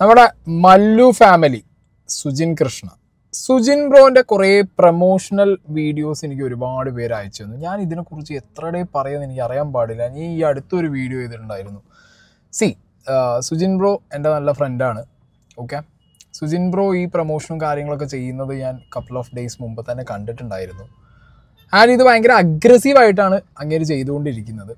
നമ്മുടെ മല്ലു ഫാമിലി സുജിൻ കൃഷ്ണ സുജിൻ ബ്രോൻ്റെ കുറേ പ്രൊമോഷണൽ വീഡിയോസ് എനിക്ക് ഒരുപാട് പേര് അയച്ചു തന്നു ഞാൻ ഇതിനെക്കുറിച്ച് എത്രയുടെ പറയുമെന്ന് എനിക്ക് അറിയാൻ പാടില്ല ഞാൻ ഈ അടുത്തൊരു വീഡിയോ ചെയ്തിട്ടുണ്ടായിരുന്നു സി സുജിൻ ബ്രോ എൻ്റെ നല്ല ഫ്രണ്ടാണ് ഓക്കെ സുജിൻ ബ്രോ ഈ പ്രൊമോഷനും കാര്യങ്ങളൊക്കെ ചെയ്യുന്നത് ഞാൻ കപ്പിൾ ഓഫ് ഡേയ്സ് മുമ്പ് തന്നെ കണ്ടിട്ടുണ്ടായിരുന്നു ആൻഡ് ഇത് ഭയങ്കര അഗ്രസീവായിട്ടാണ് അങ്ങേര് ചെയ്തുകൊണ്ടിരിക്കുന്നത്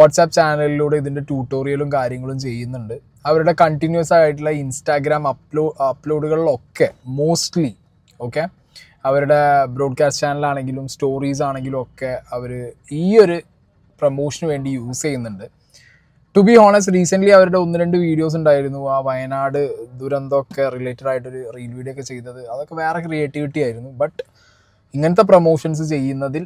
വാട്സാപ്പ് ചാനലിലൂടെ ഇതിൻ്റെ ട്യൂട്ടോറിയലും കാര്യങ്ങളും ചെയ്യുന്നുണ്ട് അവരുടെ കണ്ടിന്യൂസ് ആയിട്ടുള്ള ഇൻസ്റ്റാഗ്രാം അപ്ലോ അപ്ലോഡുകളിലൊക്കെ മോസ്റ്റ്ലി ഓക്കെ അവരുടെ ബ്രോഡ്കാസ്റ്റ് ചാനലാണെങ്കിലും സ്റ്റോറീസ് ആണെങ്കിലും ഒക്കെ അവർ ഈ ഒരു പ്രൊമോഷന് വേണ്ടി യൂസ് ചെയ്യുന്നുണ്ട് ടു ബി ഹോണസ്റ്റ് റീസെൻ്റ്ലി അവരുടെ ഒന്ന് രണ്ട് വീഡിയോസ് ഉണ്ടായിരുന്നു ആ വയനാട് ദുരന്തമൊക്കെ റിലേറ്റഡ് ആയിട്ടൊരു റീൽ വീഡിയോ ഒക്കെ ചെയ്തത് അതൊക്കെ വേറെ ക്രിയേറ്റിവിറ്റി ആയിരുന്നു ബട്ട് ഇങ്ങനത്തെ പ്രൊമോഷൻസ് ചെയ്യുന്നതിൽ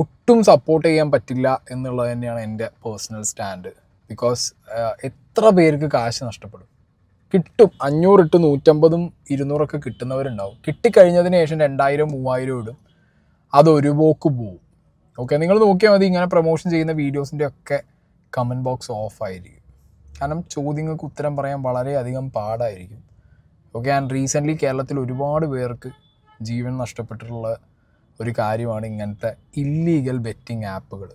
ഒട്ടും സപ്പോർട്ട് ചെയ്യാൻ പറ്റില്ല എന്നുള്ളത് തന്നെയാണ് എൻ്റെ പേഴ്സണൽ സ്റ്റാൻഡ് ബിക്കോസ് എത്ര പേർക്ക് കാശ് നഷ്ടപ്പെടും കിട്ടും അഞ്ഞൂറ് ഇട്ട് നൂറ്റമ്പതും ഇരുന്നൂറൊക്കെ കിട്ടുന്നവരുണ്ടാവും കിട്ടിക്കഴിഞ്ഞതിന് ശേഷം രണ്ടായിരം മൂവായിരം ഇടും അതൊരു ഒരു പോക്ക് പോവും ഓക്കെ നിങ്ങൾ നോക്കിയാൽ മതി ഇങ്ങനെ പ്രൊമോഷൻ ചെയ്യുന്ന വീഡിയോസിൻ്റെ ഒക്കെ കമൻറ്റ് ബോക്സ് ഓഫ് ആയിരിക്കും കാരണം ചോദ്യങ്ങൾക്ക് ഉത്തരം പറയാൻ വളരെയധികം പാടായിരിക്കും ഓക്കെ ഞാൻ റീസെൻ്റ്ലി കേരളത്തിൽ ഒരുപാട് പേർക്ക് ജീവൻ നഷ്ടപ്പെട്ടിട്ടുള്ള ഒരു കാര്യമാണ് ഇങ്ങനത്തെ ഇല്ലീഗൽ ബെറ്റിംഗ് ആപ്പുകൾ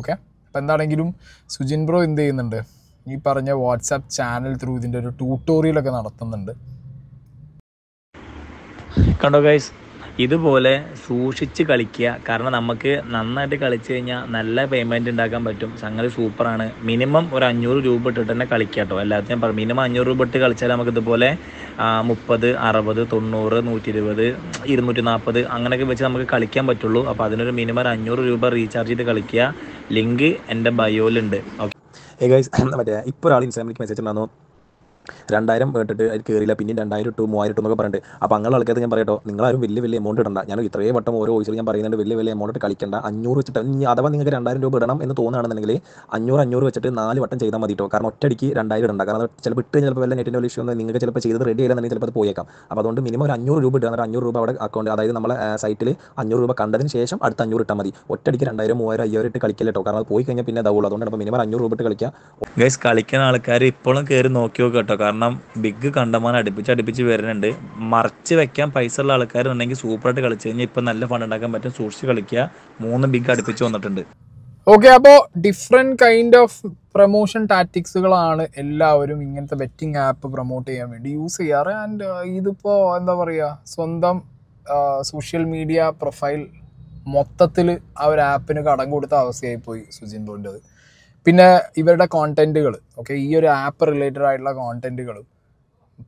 ഓക്കെ ഇപ്പം എന്താണെങ്കിലും സുജിൻ ബ്രോ എന്ത് ചെയ്യുന്നുണ്ട് ഈ പറഞ്ഞ വാട്സാപ്പ് ചാനൽ ത്രൂ ഇതിൻ്റെ ഒരു ട്യൂട്ടോറിയലൊക്കെ നടത്തുന്നുണ്ട് കണ്ടോ ഗൈസ് ഇതുപോലെ സൂക്ഷിച്ച് കളിക്കുക കാരണം നമുക്ക് നന്നായിട്ട് കളിച്ച് കഴിഞ്ഞാൽ നല്ല പേയ്മെൻറ്റ് ഉണ്ടാക്കാൻ പറ്റും സംഗതി സൂപ്പറാണ് മിനിമം ഒരു അഞ്ഞൂറ് രൂപ ഇട്ടിട്ട് തന്നെ കളിക്കുക കേട്ടോ എല്ലാത്തിനും പറയും മിനിമം അഞ്ഞൂറ് രൂപ ഇട്ട് കളിച്ചാൽ നമുക്ക് ഇതുപോലെ മുപ്പത് അറുപത് തൊണ്ണൂറ് നൂറ്റി ഇരുപത് ഇരുന്നൂറ്റി നാൽപ്പത് അങ്ങനെയൊക്കെ വെച്ച് നമുക്ക് കളിക്കാൻ പറ്റുള്ളൂ അപ്പോൾ അതിനൊരു മിനിമം ഒരു അഞ്ഞൂറ് രൂപ റീചാർജ് ചെയ്ത് കളിക്കുക ലിങ്ക് എൻ്റെ ബയോയിലുണ്ട് ഓക്കെ ഗൈസ് മറ്റേ ഇപ്പോൾ ഒരാൾ ഇൻസ്റ്റാഗ്രാമിലേക്ക് മെസ്സേജ് ഉണ്ടായിരുന്നു രണ്ടായിരം ഇട്ടിട്ട് അതിൽ കയറിയില്ല പിന്നെ രണ്ടായിരം ഇട്ടു മൂവായിരം ഇട്ടു എന്നൊക്കെ പറഞ്ഞിട്ട് അപ്പോൾ അങ്ങനെ ആൾക്കാർ ഞാൻ പറയട്ടോ നിങ്ങളാരും വലിയ വലിയ എമൗണ്ട് ഇടണ്ട ഞാൻ ഇത്രയും വട്ടം ഓരോ ഓയിസിൽ ഞാൻ പറയുന്നുണ്ട് വലിയ വലിയ എമൗണ്ട് ഇട്ട് കളിക്കണ്ട അഞ്ഞൂറ് വെച്ചിട്ട് അഥവാ നിങ്ങൾക്ക് രണ്ടായിരം രൂപ ഇടണം എന്ന് തോന്നുകയാണെന്നുണ്ടെങ്കിൽ അഞ്ഞൂറ് അഞ്ഞൂറ് വെച്ചിട്ട് നാല് വട്ടം ചെയ്താൽ മതി കേട്ടോ കാരണം ഒറ്റയടിക്ക് രണ്ടായിരം ഇടണ്ട കാരണം ചിലപ്പോൾ ഇട്ട് ചിലപ്പോൾ വല്ല നെറ്റിൻ്റെ ഇഷ്യൂ ഒന്നും നിങ്ങൾക്ക് ചിലപ്പോൾ ചെയ്ത് റെഡി ആയില്ലെന്നുണ്ടെങ്കിൽ ചിലപ്പോൾ അത് പോയേക്കാം അപ്പോൾ അതുകൊണ്ട് മിനിമം ഒരു അഞ്ഞൂറ് രൂപ ഇടുക എന്നിട്ട് അഞ്ഞൂറ് രൂപ അവിടെ അക്കൗണ്ട് അതായത് നമ്മളെ സൈറ്റിൽ അഞ്ഞൂറ് രൂപ കണ്ടതിന് ശേഷം അടുത്ത അഞ്ഞൂറ് ഇട്ടാൽ മതി ഒറ്റയടിക്ക് രണ്ടായിരം മൂവായിരം അയ്യായിരം ഇട്ട് കളിക്കില്ല കേട്ടോ കാരണം അത് പോയി കഴിഞ്ഞാൽ പിന്നെ ഇതാവുള്ളൂ അതുകൊണ്ട് അപ്പോൾ മിനിമം അഞ്ഞൂറ് രൂപ ഇട്ട് കളിക്കുക ഗൈസ് കളിക്കുന്ന ആൾക്കാർ ഇപ്പോഴും കയറി നോക്കിയോ കേട്ടോ കേട്ടോ കാരണം ബിഗ് കണ്ടമാനം അടുപ്പിച്ച് അടുപ്പിച്ച് വരുന്നുണ്ട് മറച്ച് വെക്കാൻ പൈസ ഉള്ള ആൾക്കാരുണ്ടെങ്കിൽ സൂപ്പറായിട്ട് കളിച്ചു കഴിഞ്ഞാൽ ഇപ്പൊ നല്ല ഫണ്ട് ഉണ്ടാക്കാൻ പറ്റും സൂക്ഷിച്ച് കളിക്കുക മൂന്ന് ബിഗ് അടുപ്പിച്ച് വന്നിട്ടുണ്ട് ഓക്കെ അപ്പോ ഡിഫറെന്റ് കൈൻഡ് ഓഫ് പ്രൊമോഷൻ ടാറ്റിക്സുകളാണ് എല്ലാവരും ഇങ്ങനത്തെ ബെറ്റിംഗ് ആപ്പ് പ്രൊമോട്ട് ചെയ്യാൻ വേണ്ടി യൂസ് ചെയ്യാറ് ആൻഡ് uh, ഇതിപ്പോ എന്താ പറയാ സ്വന്തം സോഷ്യൽ മീഡിയ പ്രൊഫൈൽ മൊത്തത്തിൽ ആ ഒരു ആപ്പിന് കടം കൊടുത്ത അവസ്ഥയായി പോയി സുജിൻ ബോണ്ടത് പിന്നെ ഇവരുടെ കോണ്ടന്റുകൾ ഓക്കെ ഈ ഒരു ആപ്പ് റിലേറ്റഡ് ആയിട്ടുള്ള കോണ്ടന്റുകൾ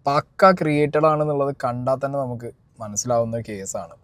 പക്ക ക്രിയേറ്റഡ് ആണെന്നുള്ളത് കണ്ടാൽ തന്നെ നമുക്ക് മനസ്സിലാവുന്ന കേസാണ്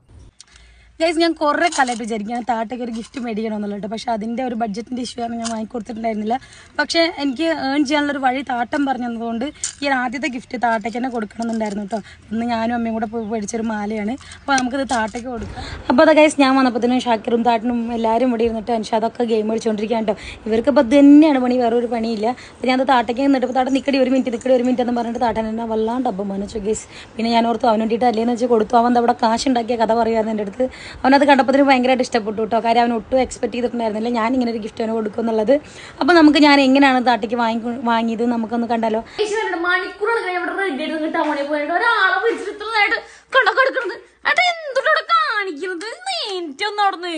ഗൈസ് ഞാൻ കുറെ കാലമായിട്ട് താട്ടയ്ക്ക് ഒരു ഗിഫ്റ്റ് മേടിക്കണമെന്നുള്ളത് പക്ഷെ അതിൻ്റെ ഒരു ബഡ്ജറ്റിൻ്റെ ഇഷ്യൂ ആണ് ഞാൻ വാങ്ങിക്കൊടുത്തിട്ടുണ്ടായിരുന്നില്ല പക്ഷേ എനിക്ക് ഏൺ ചെയ്യാനുള്ളൊരു വഴി താട്ടം പറഞ്ഞു തന്നതുകൊണ്ട് ഈ ആദ്യത്തെ ഗിഫ്റ്റ് താട്ടയ്ക്ക് തന്നെ കൊടുക്കണമെന്നുണ്ടായിരുന്നു കേട്ടോ ഇന്ന് ഞാനും അമ്മയും കൂടെ പോയി മേടിച്ചൊരു മാലയാണ് അപ്പോൾ നമുക്കിത് താട്ടയ്ക്ക് കൊടുക്കാം അപ്പോൾ അത് ഗൈസ് ഞാൻ വന്നപ്പോഴത്തേനും ഷാക്കിറും താട്ടനും എല്ലാവരും ഇവിടെ ഇരുന്നിട്ട് അൻഷാദൊക്കെ ഗെയിം കളിച്ചുകൊണ്ടിരിക്കുകയാണ് കേട്ടോ ഇവർക്കിപ്പോൾ അത് തന്നെയാണ് പണി വേറെ ഒരു പണിയില്ല അപ്പോൾ ഞാൻ അത് താട്ടയ്ക്ക് നിന്നിട്ട് താട്ടം നിൽക്കടി ഒരു മിനിറ്റ് നിൽക്കടി ഒരു മിനിറ്റ് എന്ന് പറഞ്ഞിട്ട് താട്ടൻ എന്നാൽ വല്ലാണ്ട് മനസ്സു ഗൈസ് പിന്നെ ഞാൻ ഓർത്തു അവന് അല്ലേന്ന് വെച്ച് കൊടുത്തു അവൻ അവിടെ കാശ് ഉണ്ടാക്കിയ കഥ പറയുമായിരുന്നു എൻ്റെ അടുത്ത് അവനത് കണ്ടപ്പോൾ ഭയങ്കരമായിട്ട് ഇഷ്ടപ്പെട്ടു കേട്ടോ കാര്യം അവൻ ഒട്ടും എക്സ്പെക്ട് ചെയ്തിട്ടുണ്ടായിരുന്നില്ല ഞാൻ ഇങ്ങനെ ഒരു ഗിഫ്റ്റ് അവന് കൊടുക്കും എന്നുള്ളത് അപ്പോൾ നമുക്ക് ഞാൻ എങ്ങനെയാണ് താട്ടിക്ക് വാങ്ങി വാങ്ങിയത് നമുക്കൊന്ന് കണ്ടാലോ മണിക്കൂറാണ് ഒരാളെ വിളിച്ചിട്ട് കണ്ടക്കെടുക്കുന്നത് ഏട്ടാ എന്തുകൊണ്ടാണ് കാണിക്കുന്നത് നേരിട്ടൊന്നവിടുന്ന്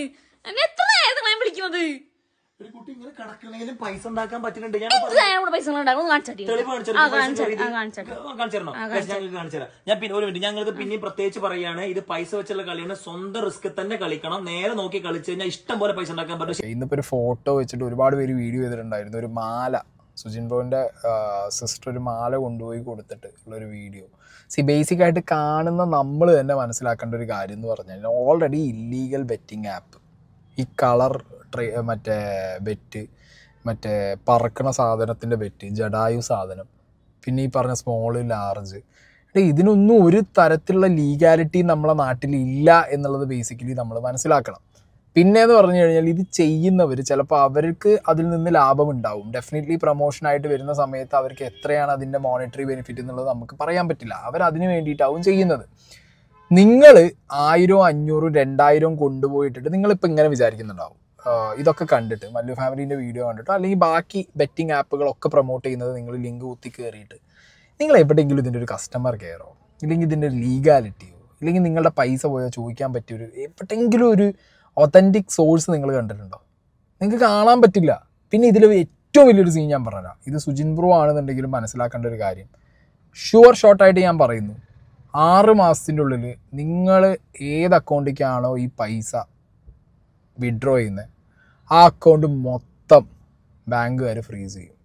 എത്ര നേരത്തെ വിളിക്കുന്നത് ഒരു കുട്ടി ഇങ്ങനെ കിടക്കണേലും പൈസ ഉണ്ടാക്കാൻ പറ്റുന്നുണ്ട് ഞാൻ ഞാൻ പിന്നെ ഒരു മിനിറ്റ് ഞങ്ങൾക്ക് പിന്നെയും പ്രത്യേകിച്ച് പറയാണ് ഇത് പൈസ വെച്ചുള്ള കളിയാണ് സ്വന്തം റിസ്ക് തന്നെ കളിക്കണം നേരെ നോക്കി കളിച്ചു കഴിഞ്ഞാൽ ഇഷ്ടം പോലെ പൈസ ഉണ്ടാക്കാൻ പറ്റും ഇന്നിപ്പോ ഒരു ഫോട്ടോ വെച്ചിട്ട് ഒരുപാട് പേര് വീഡിയോ ചെയ്തിട്ടുണ്ടായിരുന്നു ഒരു മാല സുജിൻ ബോന്റെ സിസ്റ്റർ ഒരു മാല കൊണ്ടുപോയി കൊടുത്തിട്ട് ഉള്ളൊരു വീഡിയോ സി ബേസിക് ആയിട്ട് കാണുന്ന നമ്മൾ തന്നെ മനസ്സിലാക്കേണ്ട ഒരു കാര്യം എന്ന് പറഞ്ഞു കഴിഞ്ഞാൽ ഓൾറെഡി ഇല്ലീഗൽ ബെറ്റിംഗ് ആപ്പ് ഈ കളർ ട്രെ മറ്റേ ബെറ്റ് മറ്റേ പറക്കണ സാധനത്തിൻ്റെ ബെറ്റ് ജഡായു സാധനം പിന്നെ ഈ പറഞ്ഞ സ്മോൾ ലാർജ് ഇതിനൊന്നും ഒരു തരത്തിലുള്ള ലീഗാലിറ്റി നമ്മളെ നാട്ടിൽ ഇല്ല എന്നുള്ളത് ബേസിക്കലി നമ്മൾ മനസ്സിലാക്കണം പിന്നെ എന്ന് പറഞ്ഞു കഴിഞ്ഞാൽ ഇത് ചെയ്യുന്നവർ ചിലപ്പോൾ അവർക്ക് അതിൽ നിന്ന് ലാഭം ഉണ്ടാവും ഡെഫിനറ്റ്ലി പ്രൊമോഷനായിട്ട് വരുന്ന സമയത്ത് അവർക്ക് എത്രയാണ് അതിൻ്റെ മോണിറ്ററി ബെനിഫിറ്റ് എന്നുള്ളത് നമുക്ക് പറയാൻ പറ്റില്ല അവർ വേണ്ടിയിട്ടാവും ചെയ്യുന്നത് നിങ്ങൾ ആയിരം അഞ്ഞൂറ് രണ്ടായിരം കൊണ്ടുപോയിട്ടിട്ട് നിങ്ങളിപ്പോൾ ഇങ്ങനെ വിചാരിക്കുന്നുണ്ടാവും ഇതൊക്കെ കണ്ടിട്ട് മല്ലു ഫാമിലീൻ്റെ വീഡിയോ കണ്ടിട്ട് അല്ലെങ്കിൽ ബാക്കി ബെറ്റിംഗ് ആപ്പുകളൊക്കെ പ്രൊമോട്ട് ചെയ്യുന്നത് നിങ്ങൾ ലിങ്ക് കുത്തി കയറിയിട്ട് നിങ്ങൾ എവിടെയെങ്കിലും ഇതിൻ്റെ ഒരു കസ്റ്റമർ കെയറോ ഇല്ലെങ്കിൽ ഇതിൻ്റെ ലീഗാലിറ്റിയോ ഇല്ലെങ്കിൽ നിങ്ങളുടെ പൈസ പോയാൽ ചോദിക്കാൻ പറ്റിയ ഒരു എവിടെയെങ്കിലും ഒരു ഒത്തൻറ്റിക് സോഴ്സ് നിങ്ങൾ കണ്ടിട്ടുണ്ടോ നിങ്ങൾക്ക് കാണാൻ പറ്റില്ല പിന്നെ ഇതിൽ ഏറ്റവും വലിയൊരു സീൻ ഞാൻ പറഞ്ഞുതരാം ഇത് സുജിൻ ബ്രോ ആണെന്നുണ്ടെങ്കിലും മനസ്സിലാക്കേണ്ട ഒരു കാര്യം ഷുവർ ഷോർട്ടായിട്ട് ഞാൻ പറയുന്നു ആറ് മാസത്തിൻ്റെ ഉള്ളിൽ നിങ്ങൾ ഏത് അക്കൗണ്ടിലേക്കാണോ ഈ പൈസ വിഡ്രോ ചെയ്യുന്നത് ആ അക്കൗണ്ട് മൊത്തം ബാങ്കുകാർ ഫ്രീസ് ചെയ്യും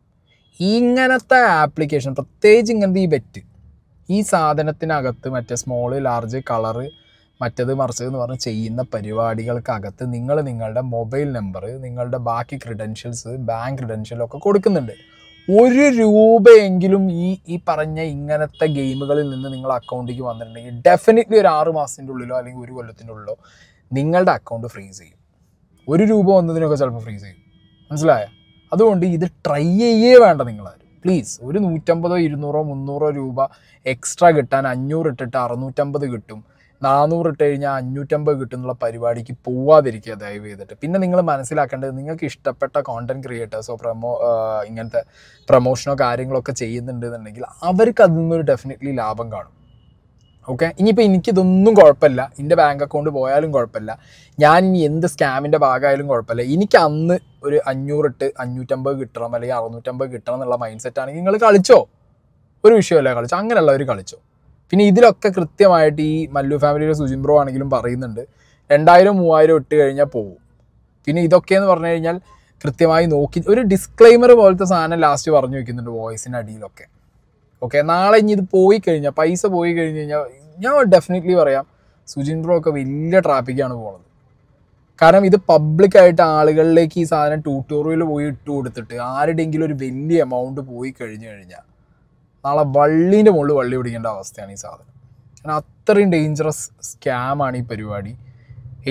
ഇങ്ങനത്തെ ആപ്ലിക്കേഷൻ പ്രത്യേകിച്ച് ഇങ്ങനത്തെ ഈ ബെറ്റ് ഈ സാധനത്തിനകത്ത് മറ്റേ സ്മോള് ലാർജ് കളറ് മറ്റത് മറിച്ചത് എന്ന് പറഞ്ഞ് ചെയ്യുന്ന പരിപാടികൾക്കകത്ത് നിങ്ങൾ നിങ്ങളുടെ മൊബൈൽ നമ്പർ നിങ്ങളുടെ ബാക്കി ക്രിഡൻഷ്യൽസ് ബാങ്ക് ക്രിഡൻഷ്യലൊക്കെ കൊടുക്കുന്നുണ്ട് ഒരു രൂപയെങ്കിലും ഈ ഈ പറഞ്ഞ ഇങ്ങനത്തെ ഗെയിമുകളിൽ നിന്ന് നിങ്ങൾ അക്കൗണ്ടിലേക്ക് വന്നിട്ടുണ്ടെങ്കിൽ ഡെഫിനറ്റ്ലി ഒരു ആറ് മാസത്തിൻ്റെ ഉള്ളിലോ അല്ലെങ്കിൽ ഒരു കൊല്ലത്തിൻ്റെ ഉള്ളിലോ നിങ്ങളുടെ അക്കൗണ്ട് ഫ്രീസ് ചെയ്യും ഒരു രൂപ വന്നതിനൊക്കെ ചിലപ്പോൾ ഫ്രീസ് ചെയ്യും മനസ്സിലായോ അതുകൊണ്ട് ഇത് ട്രൈ ചെയ്യേ വേണ്ട നിങ്ങളാരും പ്ലീസ് ഒരു നൂറ്റമ്പതോ ഇരുന്നൂറോ മുന്നൂറോ രൂപ എക്സ്ട്രാ കിട്ടാൻ അഞ്ഞൂറ് ഇട്ടിട്ട് അറുന്നൂറ്റമ്പത് കിട്ടും നാനൂറ് ഇട്ട് കഴിഞ്ഞാൽ അഞ്ഞൂറ്റമ്പത് കിട്ടുന്നുള്ള പരിപാടിക്ക് പോവാതിരിക്കുക ദയവ് ചെയ്തിട്ട് പിന്നെ നിങ്ങൾ മനസ്സിലാക്കേണ്ടത് നിങ്ങൾക്ക് ഇഷ്ടപ്പെട്ട കോണ്ടന്റ് ക്രിയേറ്റേഴ്സോ പ്രമോ ഇങ്ങനത്തെ പ്രൊമോഷനോ കാര്യങ്ങളൊക്കെ ചെയ്യുന്നുണ്ടെന്നുണ്ടെങ്കിൽ അവർക്ക് അതിൽ നിന്നൊരു ഡെഫിനറ്റ്ലി ലാഭം കാണും ഓക്കെ ഇനിയിപ്പോൾ എനിക്കിതൊന്നും കുഴപ്പമില്ല എൻ്റെ ബാങ്ക് അക്കൗണ്ട് പോയാലും കുഴപ്പമില്ല ഞാൻ ഇനി എന്ത് സ്കാമിൻ്റെ ഭാഗമായാലും കുഴപ്പമില്ല എനിക്ക് അന്ന് ഒരു അഞ്ഞൂറിട്ട് അഞ്ഞൂറ്റമ്പത് കിട്ടണം അല്ലെങ്കിൽ അറുന്നൂറ്റമ്പത് കിട്ടണം എന്നുള്ള മൈൻഡ് സെറ്റാണെങ്കിൽ നിങ്ങൾ കളിച്ചോ ഒരു വിഷയമല്ല കളിച്ചോ അങ്ങനെയുള്ളവർ കളിച്ചോ പിന്നെ ഇതിലൊക്കെ കൃത്യമായിട്ട് ഈ മല്ലു ഫാമിലിയിലെ സുജിൻ ബ്രോ ആണെങ്കിലും പറയുന്നുണ്ട് രണ്ടായിരം മൂവായിരം ഇട്ട് കഴിഞ്ഞാൽ പോകും പിന്നെ ഇതൊക്കെ എന്ന് പറഞ്ഞു കഴിഞ്ഞാൽ കൃത്യമായി നോക്കി ഒരു ഡിസ്ക്ലൈമർ പോലത്തെ സാധനം ലാസ്റ്റ് പറഞ്ഞു വെക്കുന്നുണ്ട് വോയിസിൻ്റെ അടിയിലൊക്കെ ഓക്കെ നാളെ ഇനി ഇത് പോയി കഴിഞ്ഞാൽ പൈസ പോയി കഴിഞ്ഞ് കഴിഞ്ഞാൽ ഞാൻ ഡെഫിനറ്റ്ലി പറയാം സുജിൻ ബ്രോ ഒക്കെ വലിയ ട്രാഫിക്കാണ് പോണത് കാരണം ഇത് പബ്ലിക്കായിട്ട് ആളുകളിലേക്ക് ഈ സാധനം ട്യൂട്ടോറിയൽ പോയി ഇട്ട് കൊടുത്തിട്ട് ആരുടെയെങ്കിലും ഒരു വലിയ എമൗണ്ട് പോയി കഴിഞ്ഞു കഴിഞ്ഞാൽ നാളെ വള്ളീൻ്റെ മുകളിൽ വള്ളി പിടിക്കേണ്ട അവസ്ഥയാണ് ഈ സാധനം കാരണം അത്രയും ഡേഞ്ചറസ് സ്കാമാണ് ഈ പരിപാടി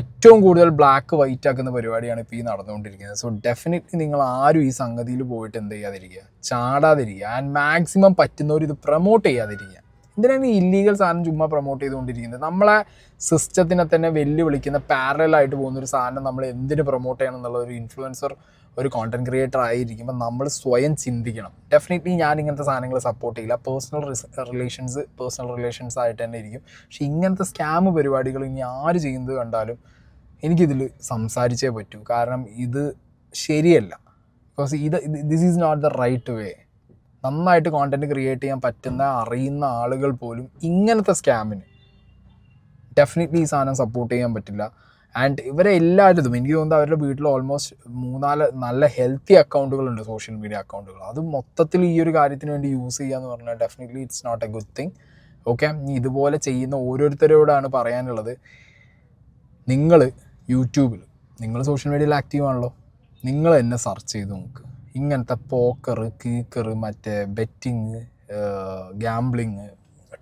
ഏറ്റവും കൂടുതൽ ബ്ലാക്ക് വൈറ്റ് ആക്കുന്ന പരിപാടിയാണ് ഇപ്പോൾ ഈ നടന്നുകൊണ്ടിരിക്കുന്നത് സോ ഡെഫിനറ്റ്ലി നിങ്ങൾ ആരും ഈ സംഗതിയിൽ പോയിട്ട് എന്ത് ചെയ്യാതിരിക്കുക ചാടാതിരിക്കുക ആൻഡ് മാക്സിമം പറ്റുന്നവർ ഇത് പ്രൊമോട്ട് ചെയ്യാതിരിക്കുക എന്തിനാണ് ഈ ഇല്ലീഗൽ സാധനം ചുമ്മാ പ്രൊമോട്ട് ചെയ്തുകൊണ്ടിരിക്കുന്നത് നമ്മളെ സിസ്റ്റത്തിനെ തന്നെ വെല്ലുവിളിക്കുന്ന പാരലായിട്ട് പോകുന്ന ഒരു സാധനം നമ്മൾ എന്തിന് പ്രൊമോട്ട് ചെയ്യണം എന്നുള്ള ഒരു ഇൻഫ്ലുവൻസർ ഒരു കോണ്ടന്റ് ക്രിയേറ്റർ ആയിരിക്കുമ്പോൾ നമ്മൾ സ്വയം ചിന്തിക്കണം ഡെഫിനറ്റ്ലി ഞാൻ ഇങ്ങനത്തെ സാധനങ്ങൾ സപ്പോർട്ട് ചെയ്യില്ല പേഴ്സണൽ റിലേഷൻസ് പേഴ്സണൽ റിലേഷൻസ് ആയിട്ട് തന്നെ ഇരിക്കും പക്ഷെ ഇങ്ങനത്തെ സ്കാം പരിപാടികൾ ഇനി ആര് ചെയ്യുന്നത് കണ്ടാലും എനിക്കിതിൽ സംസാരിച്ചേ പറ്റൂ കാരണം ഇത് ശരിയല്ല ബിക്കോസ് ഇത് this is not the right way നന്നായിട്ട് കോണ്ടന്റ് ക്രിയേറ്റ് ചെയ്യാൻ പറ്റുന്ന അറിയുന്ന ആളുകൾ പോലും ഇങ്ങനത്തെ സ്കാമിന് ഡെഫിനറ്റ്ലി ഈ സാധനം സപ്പോർട്ട് ചെയ്യാൻ പറ്റില്ല ആൻഡ് ഇവരെ എല്ലായിടത്തും എനിക്ക് തോന്നുന്നത് അവരുടെ വീട്ടിൽ ഓൾമോസ്റ്റ് മൂന്നാല് നല്ല ഹെൽത്തി അക്കൗണ്ടുകളുണ്ട് സോഷ്യൽ മീഡിയ അക്കൗണ്ടുകൾ അത് മൊത്തത്തിൽ ഈ ഒരു കാര്യത്തിന് വേണ്ടി യൂസ് ചെയ്യുക എന്ന് പറഞ്ഞാൽ definitely it's not a good thing okay ഇതുപോലെ ചെയ്യുന്ന ഓരോരുത്തരോടാണ് പറയാനുള്ളത് നിങ്ങൾ യൂട്യൂബിൽ നിങ്ങൾ സോഷ്യൽ മീഡിയയിൽ ആക്റ്റീവ് ആണല്ലോ നിങ്ങൾ എന്നെ സെർച്ച് ചെയ്ത് നോക്ക് ഇങ്ങനത്തെ പോക്കർ കീക്കർ മറ്റേ ബെറ്റിങ് ഗ്യാംബ്ലിങ്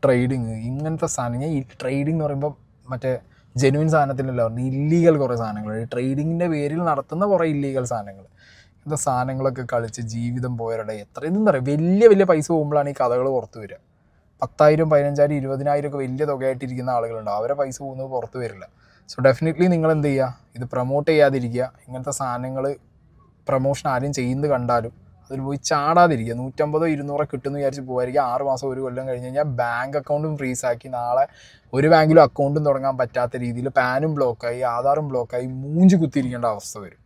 ട്രേഡിങ് ഇങ്ങനത്തെ സാധനം ഞാൻ ഈ ട്രേഡിംഗ് എന്ന് പറയുമ്പോൾ മറ്റേ ജെനുവിൻ സാധനത്തിലല്ല പറഞ്ഞത് ഇല്ലീഗൽ കുറേ സാധനങ്ങൾ ട്രേഡിങ്ങിൻ്റെ പേരിൽ നടത്തുന്ന കുറേ ഇല്ലീഗൽ സാധനങ്ങൾ ഇങ്ങനത്തെ സാധനങ്ങളൊക്കെ കളിച്ച് ജീവിതം പോയവരുടെ എത്ര ഇതെന്താ പറയുക വലിയ വലിയ പൈസ പോകുമ്പോഴാണ് ഈ കഥകൾ പുറത്തു വരിക പത്തായിരം പതിനഞ്ചായിരം ഇരുപതിനായിരം ഒക്കെ വലിയ തുകയായിട്ടിരിക്കുന്ന ആളുകളുണ്ടാവും അവരെ പൈസ പോകുന്നത് പുറത്തു വരില്ല സോ ഡെഫിനറ്റ്ലി നിങ്ങൾ എന്ത് ചെയ്യുക ഇത് പ്രൊമോട്ട് ചെയ്യാതിരിക്കുക ഇങ്ങനത്തെ സാധനങ്ങൾ പ്രൊമോഷൻ ആരും ചെയ്യുന്നത് കണ്ടാലും അതിൽ പോയി ചാടാതിരിക്കുക നൂറ്റമ്പതോ ഇരുന്നൂറോ കിട്ടുന്നു വിചാരിച്ച് പോകാതിരിക്കുക ആറ് മാസം ഒരു കൊല്ലം കഴിഞ്ഞ് കഴിഞ്ഞാൽ ബാങ്ക് അക്കൗണ്ടും ഫ്രീസാക്കി നാളെ ഒരു ബാങ്കിലും അക്കൗണ്ടും തുടങ്ങാൻ പറ്റാത്ത രീതിയിൽ പാനും ബ്ലോക്കായി ആധാറും ബ്ലോക്കായി മൂഞ്ചി കുത്തിയിരിക്കേണ്ട അവസ്ഥ വരും